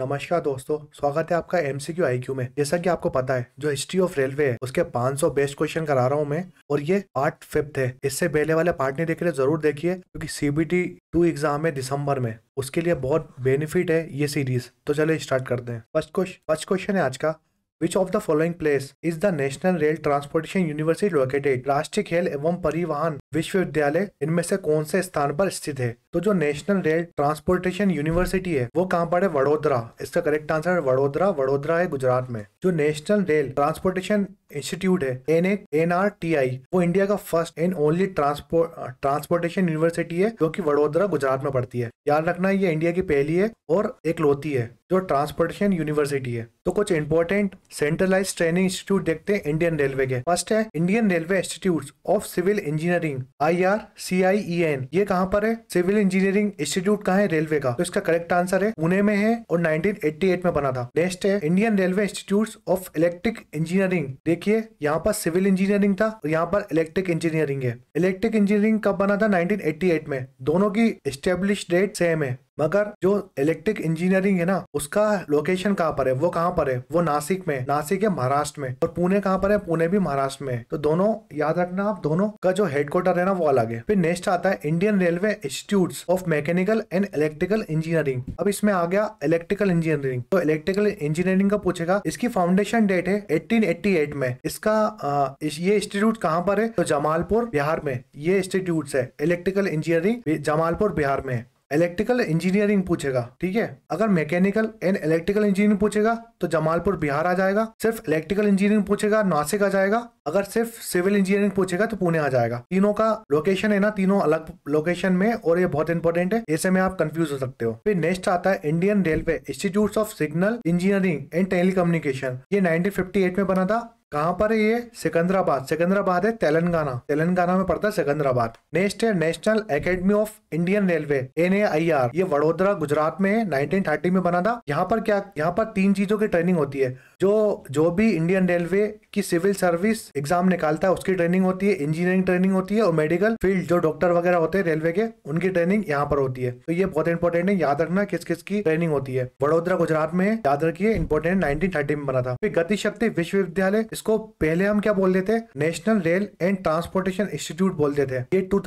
नमस्कार दोस्तों स्वागत है आपका आई क्यू में जैसा कि आपको पता है जो हिस्ट्री ऑफ रेलवे है उसके 500 बेस्ट क्वेश्चन करा रहा हूँ मैं और ये पार्ट फिफ्थ है इससे पहले वाले पार्ट नहीं देख रहे तो जरूर देखिए क्योंकि सीबीटी टू एग्जाम है दिसंबर में उसके लिए बहुत बेनिफिट है ये सीरीज तो चलो स्टार्ट करते हैं फर्स्ट क्वेश्चन फर्स्ट क्वेश्चन है आज का Which of the following place is the National Rail Transportation University located? राष्ट्रीय खेल एवं परिवहन विश्वविद्यालय इनमें से कौन से स्थान पर स्थित है तो जो नेशनल रेल ट्रांसपोर्टेशन यूनिवर्सिटी है वो कहाँ पर है वडोदरा इसका करेक्ट आंसर है वडोदरा वडोदरा है गुजरात में जो नेशनल रेल ट्रांसपोर्टेशन इंस्टीट्यूट है N A N R T I वो इंडिया का first and only transport transportation university है जो कि वडोदरा गुजरात में पड़ती है याद रखना ये इंडिया की पहली है और एक लोती है जो ट्रांसपोर्टेशन यूनिवर्सिटी है तो कुछ इंपॉर्टेंट सेंट्रलाइज ट्रेनिंग इंस्टीट्यूट देखते हैं इंडियन रेलवे के फर्स्ट है Indian railway institute of civil engineering I R C I E N ये कहाँ पर है सिविल इंजीनियरिंग इंस्टीट्यूट कहाँ है रेलवे का तो इसका करेक्ट आंसर है पुणे में है और नाइनटीन में बना था नेक्स्ट है Indian railway institute of electric engineering देखिए यहाँ पर सिविल इंजीनियरिंग था और यहाँ पर इलेक्ट्रिक इंजीनियरिंग है इलेक्ट्रिक इंजीनियरिंग कब बना था 1988 में दोनों की स्टेब्लिश डेट सेम है मगर जो इलेक्ट्रिक इंजीनियरिंग है ना उसका लोकेशन कहाँ पर है वो कहाँ पर है वो नासिक में नासिक है महाराष्ट्र में और पुणे कहाँ पर है पुणे भी महाराष्ट्र में तो दोनों याद रखना आप दोनों का जो हेडक्वार्टर है ना वो अलग है फिर नेक्स्ट आता है Indian railway institute of mechanical and electrical engineering अब इसमें आ गया इलेक्ट्रिकल इंजीनियरिंग तो इलेक्ट्रिकल इंजीनियरिंग का पूछेगा इसकी फाउंडेशन डेट है 1888 में इसका आ, इस, ये इंस्टीट्यूट कहाँ पर है तो जमालपुर बिहार में ये इंस्टीट्यूट है इलेक्ट्रिकल इंजीनियरिंग जमालपुर बिहार में है इलेक्ट्रिकल इंजीनियरिंग पूछेगा ठीक है अगर मैकेनिकल एंड इलेक्ट्रिकल इंजीनियरिंग पूछेगा तो जमालपुर बिहार आ जाएगा सिर्फ इलेक्ट्रिकल इंजीनियरिंग पूछेगा नासिक आ जाएगा अगर सिर्फ सिविल इंजीनियरिंग पूछेगा तो पुणे आ जाएगा तीनों का लोकेशन है ना तीनों अलग लोकेशन में और ये बहुत इंपॉर्टेंट है ऐसे में आप कंफ्यूज हो सकते हो फिर नेक्स्ट आता है Indian railway institute of signal engineering and tele ये नाइनटीन में बना था कहाँ पर है ये सिकंदराबाद सिकंदराबाद है तेलंगाना तेलंगाना में पड़ता है सिकंदराबाद नेक्स्ट है national academy of Indian railway N ये वडोदरा गुजरात में है 1930 में बना था यहाँ पर क्या यहाँ पर तीन चीजों की ट्रेनिंग होती है जो जो भी इंडियन रेलवे कि सिविल सर्विस एग्जाम निकालता है उसकी ट्रेनिंग होती है इंजीनियरिंग ट्रेनिंग होती है और मेडिकल फील्ड जो डॉक्टर वगैरह होते हैं रेलवे के उनकी ट्रेनिंग यहाँ पर होती है तो ये बहुत इंपॉर्टेंट है याद रखना किस किस की ट्रेनिंग होती है वडोदरा गुजरात में याद रखिए इंपॉर्टेंट नाइनटीन थर्टी में बना था फिर गतिशक्ति विश्वविद्यालय इसको पहले हम क्या बोलते थे national rail and transportation institute बोलते थे ये टू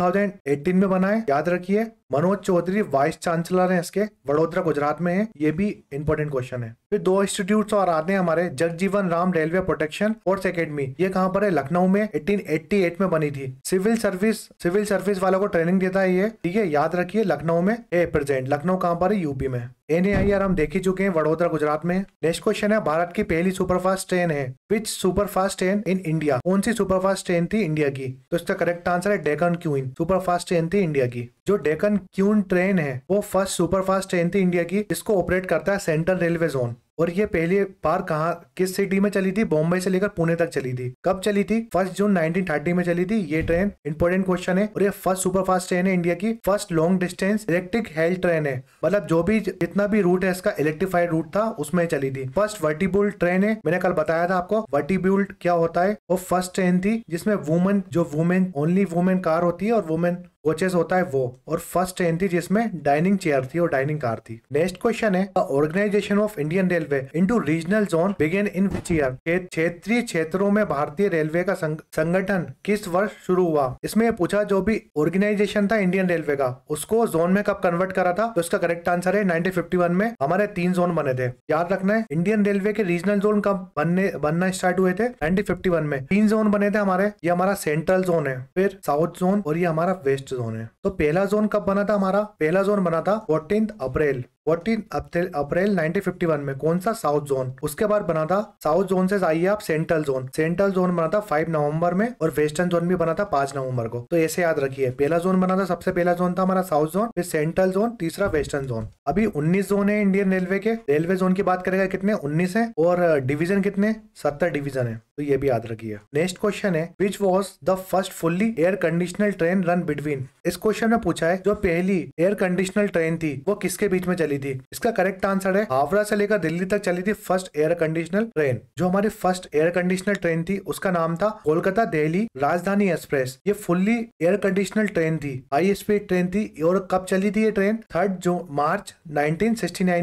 में बना है याद रखिए मनोज चौधरी वाइस चांसलर हैं इसके वडोदरा गुजरात में है ये भी इंपॉर्टेंट क्वेश्चन है फिर दो इंस्टीट्यूट और आते हैं हमारे Jagjivan Ram railway protection force academy ये कहाँ पर है लखनऊ में एटीन में बनी थी सिविल सर्विस सिविल सर्विस वालों को ट्रेनिंग देता है ये ठीक है याद रखिए लखनऊ में ए प्रेजेंट लखनऊ कहाँ पर है यूपी में यार हम देख ही चुके हैं वडोदरा गुजरात में नेक्स्ट क्वेश्चन है भारत की पहली सुपरफास्ट ट्रेन है which superfast train in India कौन सी सुपरफास्ट ट्रेन थी इंडिया की तो इसका करेक्ट आंसर है डेकन क्यून सुपरफास्ट ट्रेन थी इंडिया की जो डेकन क्यून ट्रेन है वो फर्स्ट सुपरफास्ट ट्रेन थी इंडिया की इसको ऑपरेट करता है सेंट्रल रेलवे जोन और ये पहली बार कहा किस सिटी में चली थी बॉम्बे से लेकर पुणे तक चली थी कब चली थी फर्स्ट जून 1930 में चली थी ये ट्रेन इंपॉर्टेंट क्वेश्चन है और ये फर्स्ट सुपर फास्ट ट्रेन है इंडिया की first long distance electric hauled train है मतलब जो भी जितना भी रूट है इसका इलेक्ट्रीफाइड रूट था उसमें चली थी फर्स्ट वर्टीबुल ट्रेन है मैंने कल बताया था आपको वर्टिबुल क्या होता है वो फर्स्ट ट्रेन थी जिसमें वुमेन जो वुमेन ओनली वुमेन कार होती है और वुमेन कोचेज होता है वो और फर्स्ट ट्रेन थी जिसमें डाइनिंग चेयर थी और डाइनिंग कार थी नेक्स्ट क्वेश्चन है organisation of Indian railway into regional zone began in which year क्षेत्रीय क्षेत्रों में भारतीय रेलवे का संगठन किस वर्ष शुरू हुआ इसमें पूछा जो भी ऑर्गेनाइजेशन था इंडियन रेलवे का उसको जोन में कब कन्वर्ट करा था तो इसका करेक्ट आंसर है नाइनटीन में हमारे तीन जोन बने थे याद रखना है इंडियन रेलवे के रीजनल जोन कब बनने बनना स्टार्ट हुए थे नाइनटीन में तीन जोन बने थे हमारे ये हमारा सेंट्रल जोन है फिर साउथ जोन और ये हमारा वेस्ट जोन है तो पहला जोन कब बना था हमारा पहला जोन बना था फोर्टीन अप्रैल फोर्टीन अप्रैल 1951 में कौन सा साउथ जोन उसके बाद बना था साउथ जोन से आइए आप सेंट्रल जोन सेंट्रल जोन बना था 5 नवंबर में और वेस्टर्न जोन भी बना था 5 नवंबर को तो ऐसे याद रखिए पहला जोन बना था सबसे पहला जोन था हमारा साउथ जोन फिर सेंट्रल जोन तीसरा वेस्टर्न जोन अभी उन्नीस जोन है इंडियन रेलवे के रेलवे जोन की बात करेगा कितने उन्नीस है और डिविजन कितने सत्तर डिविजन है तो ये भी याद रखिए नेक्स्ट क्वेश्चन है which was the first fully air conditional train run between इस क्वेश्चन में पूछा है जो पहली एयर कंडीशनल ट्रेन थी वो किसके बीच में चली चली थी इसका करेक्ट आंसर है हावड़ा से लेकर दिल्ली तक चली थी फर्स्ट एयर कंडीशनर ट्रेन जो हमारी फर्स्ट एयर कंडीशनर ट्रेन थी उसका नाम था कोलकाता दिल्ली राजधानी एक्सप्रेस ये फुल्ली एयर कंडीशनर ट्रेन थी हाई स्पीड ट्रेन थी और कब चली थी ये ट्रेन थर्ड जो मार्च नाइनटीन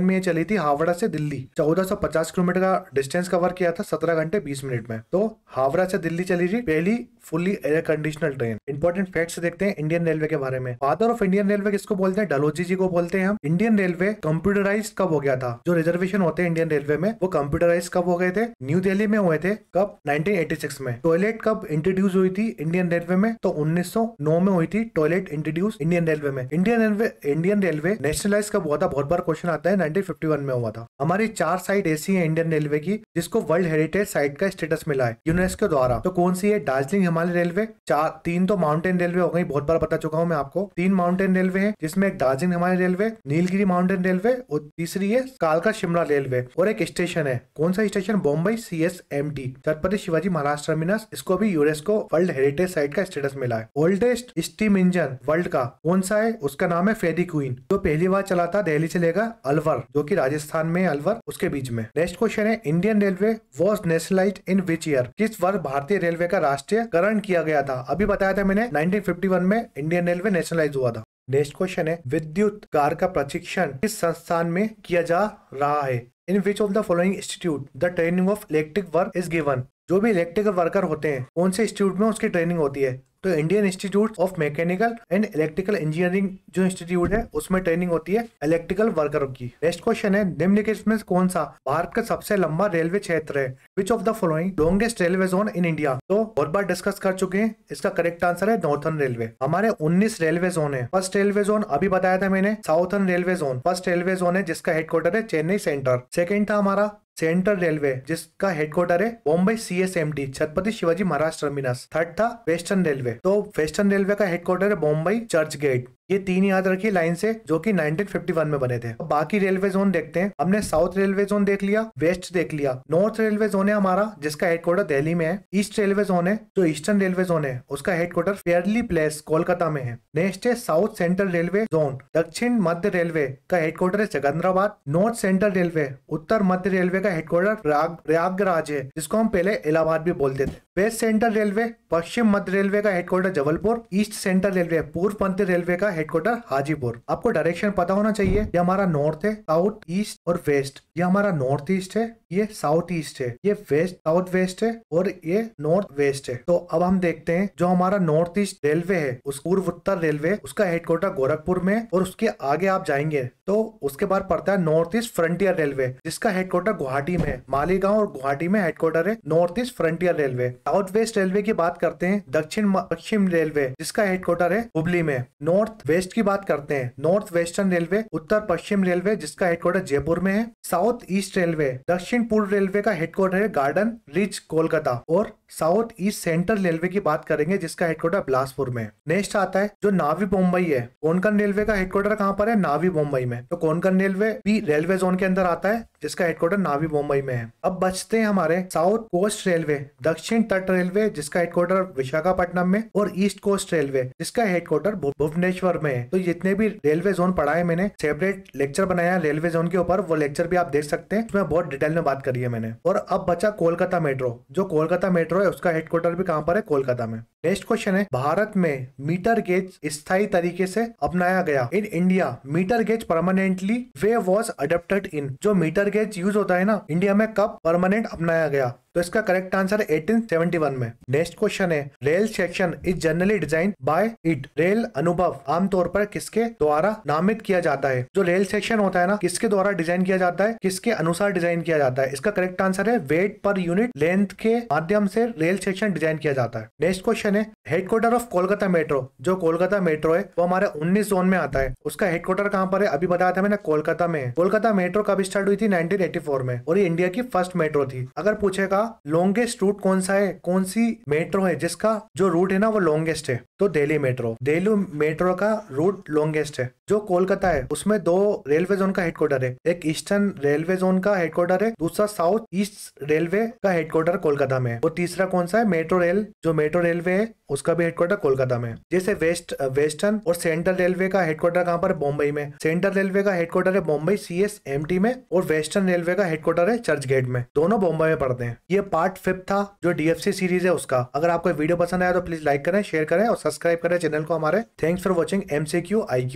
में ये चली थी हावड़ा से दिल्ली चौदह किलोमीटर का डिस्टेंस कवर किया था सत्रह घंटे बीस मिनट में तो हावड़ा से दिल्ली चली थी पहली fully air conditional train important facts देखते हैं इंडियन रेलवे के बारे में फादर ऑफ इंडियन रेलवे किसको बोलते हैं डलोजी जी को बोलते हैं हम इंडियन रेलवे कंप्यूटराइज कब हो गया था जो रिजर्वेशन होते हैं इंडियन रेलवे में वो कंप्यूटराइज कब हो गए थे न्यू दिल्ली में हुए थे कब 1986 में टॉयलेट कब इंट्रोड्यूस हुई थी इंडियन रेलवे में तो 1909 में हुई थी टॉयलेट इंट्रोड्यूस इंडियन रेलवे में Indian railway Indian railway nationalise कब हुआ था बहुत बार क्वेश्चन आता है 1951 में हुआ था हमारी चार साइट ऐसी है इंडियन रेलवे की जिसको वर्ल्ड हेरिटेज साइट का स्टेटस मिला है यूनेस्को द्वारा तो कौन सी है दार्जिलिंग हिमालय रेलवे चार तीन तो माउंटेन रेलवे हो गई बहुत बार बता चुका हूँ मैं आपको तीन माउंटेन रेलवे है जिसमें एक Darjeeling Himalaya railway Nilgiri mountain railway और तीसरी है कालका शिमला रेलवे और एक स्टेशन है कौन सा station Bombay C S M T Chhatrapati Shivaji Maharaj terminus इसको भी यूनेस्को वर्ल्ड हेरिटेज साइट का स्टेटस मिला है ओल्डेस्ट स्टीम इंजन वर्ल्ड का कौन सा है उसका नाम है फेरी क्वीन जो पहली बार चला था दिल्ली चलेगा अलवर जो की राजस्थान में अलवर उसके बीच में नेक्स्ट क्वेश्चन है Indian railway was nationalise in which year किस वर्ष भारतीय रेलवे का राष्ट्रीयकरण किया गया था अभी बताया था मैंने 1951 में इंडियन रेलवे नेशनलाइज हुआ था नेक्स्ट क्वेश्चन है विद्युत कार का प्रशिक्षण किस संस्थान में किया जा रहा है in which of the following institute the training of electric work is given जो भी इलेक्ट्रिकल वर्कर होते हैं कौन से इंस्टीट्यूट में उसकी ट्रेनिंग होती है तो Indian institute of mechanical and electrical engineering जो इंस्टीट्यूट है उसमें ट्रेनिंग होती है इलेक्ट्रिकल वर्करों की नेक्स्ट क्वेश्चन है निम्नलिखित में कौन सा भारत का सबसे लंबा रेलवे क्षेत्र है which of the following longest railway zone in India तो बहुत बार डिस्कस कर चुके हैं इसका करेक्ट आंसर है नॉर्थन रेलवे हमारे उन्नीस रेलवे जोन है फर्स्ट रेलवे जोन अभी बताया था मैंने southern railway zone first railway zone है जिसका हेडक्वार्टर है चेन्नई सेंटर सेकेंड था हमारा सेंट्रल रेलवे जिसका हेडक्वार्टर है Mumbai C S M D Chhatrapati Shivaji Maharaj terminus third था वेस्टर्न रेलवे तो वेस्टर्न रेलवे का हेडक्वार्टर है बॉम्बई चर्च गेट ये तीन याद रखिए लाइन से जो कि 1951 में बने थे बाकी रेलवे जोन देखते हैं हमने साउथ रेलवे जोन देख लिया वेस्ट देख लिया नॉर्थ रेलवे जोन है हमारा जिसका हेडक्वार्टर दिल्ली में है ईस्ट रेलवे जोन है जो ईस्टर्न रेलवे जोन है उसका हेडक्वार्टर फेयरली प्लेस कोलकाता में है नेक्स्ट है साउथ सेंट्रल रेलवे जोन दक्षिण मध्य रेलवे का हेडक्वार्टर है सिकंदराबाद नॉर्थ सेंट्रल रेलवे उत्तर मध्य रेलवे का हेडक्वार्टर प्रयागराज है जिसको हम पहले इलाहाबाद भी बोलते थे वेस्ट सेंट्रल रेलवे पश्चिम मध्य रेलवे का headquarter Jabalpur east central railway पूर्व मध्य रेलवे का हेडक्वार्टर हाजीपुर आपको डायरेक्शन पता होना चाहिए ये हमारा नॉर्थ है साउथ ईस्ट और वेस्ट ये हमारा नॉर्थ ईस्ट है ये साउथ ईस्ट है ये वेस्ट साउथ वेस्ट है और ये नॉर्थ वेस्ट है तो अब हम देखते हैं जो हमारा नॉर्थ ईस्ट रेलवे है उस पूर्व उत्तर रेलवे उसका हेडक्वार्टर गोरखपुर में और उसके आगे आप जाएंगे तो उसके बाद पड़ता है नॉर्थ ईस्ट फ्रंटियर रेलवे जिसका हेडक्वार्टर गुवाहाटी में मालीगांव और गुवाहाटी में हेडक्वार्टर है north east frontier railway south west railway की बात करते हैं दक्षिण पश्चिम रेलवे जिसका हेडक्वार्टर है हुबली में नॉर्थ वेस्ट की बात करते हैं नॉर्थ वेस्टर्न रेलवे उत्तर पश्चिम रेलवे जिसका हेडक्वार्टर जयपुर में है साउथ ईस्ट रेलवे दक्षिण पूर्व रेलवे का हेडक्वार्टर है गार्डन रिच कोलकाता और साउथ ईस्ट सेंट्रल रेलवे की बात करेंगे जिसका हेडक्वार्टर बिलासपुर में नेक्स्ट आता है जो नावी मुंबई है कोनकन रेलवे का हेडक्वार्टर कहाँ पर है नावी मुंबई में तो कोनकन रेलवे भी रेलवे जोन के अंदर आता है जिसका हेडक्वार्टर नावी मुंबई में है अब बचते हैं हमारे साउथ कोस्ट रेलवे दक्षिण तट रेलवे जिसका हेडक्वार्टर विशाखापट्टनम में और ईस्ट कोस्ट रेलवे जिसका हेडक्वार्टर भुवनेश्वर में है तो जितने भी रेलवे जोन पढ़ाए मैंने सेपरेट लेक्चर बनाया रेलवे जोन के ऊपर वो लेक्चर भी आप देख सकते हैं उसमें बहुत डिटेल में बात करी है मैंने और अब बचा कोलकाता मेट्रो जो कोलकाता मेट्रो है उसका हेडक्वार्टर भी कहाँ पर है कोलकाता में नेक्स्ट क्वेश्चन है भारत में मीटर गेज स्थायी तरीके से अपनाया गया in India metre gauge permanently way was adapted in जो मीटर गेज यूज होता है ना इंडिया में कब परमानेंट अपनाया गया तो इसका करेक्ट आंसर है 1871 में नेक्स्ट क्वेश्चन है rail section is generally design by it rail अनुभव आमतौर पर किसके द्वारा नामित किया जाता है जो रेल सेक्शन होता है ना किसके द्वारा डिजाइन किया जाता है किसके अनुसार डिजाइन किया जाता है इसका करेक्ट आंसर है वेट पर यूनिट लेंथ के माध्यम से रेल सेक्शन डिजाइन किया जाता है नेक्स्ट क्वेश्चन है हेडक्वार्टर ऑफ कोलकाता मेट्रो जो कोलकाता मेट्रो है वो हमारे उन्नीस जोन में आता है उसका हेडक्वार्टर कहाँ पर है अभी बताया था मैंने कोलकाता में कोलकाता मेट्रो कब स्टार्ट हुई थी नाइनटीन में और ये इंडिया की फर्स्ट मेट्रो थी अगर पूछेगा का लॉन्गेस्ट रूट कौन सा है कौन सी मेट्रो है जिसका जो रूट है ना वो लॉन्गेस्ट है तो दिल्ली मेट्रो दिल्ली मेट्रो का रूट लॉन्गेस्ट है जो कोलकाता है उसमें दो रेलवे जोन का हेडक्वार्टर है एक ईस्टर्न रेलवे जोन का हेडक्वार्टर है दूसरा साउथ ईस्ट रेलवे का हेडक्वार्टर कोलकाता में और तीसरा कौन सा है मेट्रो रेल जो मेट्रो रेलवे है उसका भी हेडक्वार्टर कोलकाता में जैसे वेस्ट वेस्टर्न और सेंट्रल रेलवे का हेडक्वार्टर कहाँ पर बॉम्बई में सेंट्रल रेलवे का हेडक्वार्टर है Bombay C S M T में और वेस्टर्न रेलवे का हेडक्वार्टर है चर्च गेट में दोनों बॉम्बे में पड़ते हैं ये पार्ट फिफ्थ था जो डीएफसी सीरीज है उसका अगर आपको वीडियो पसंद आया तो प्लीज लाइक करें शेयर करें और सब्सक्राइब करें चैनल को हमारे thanks for watching MCQ I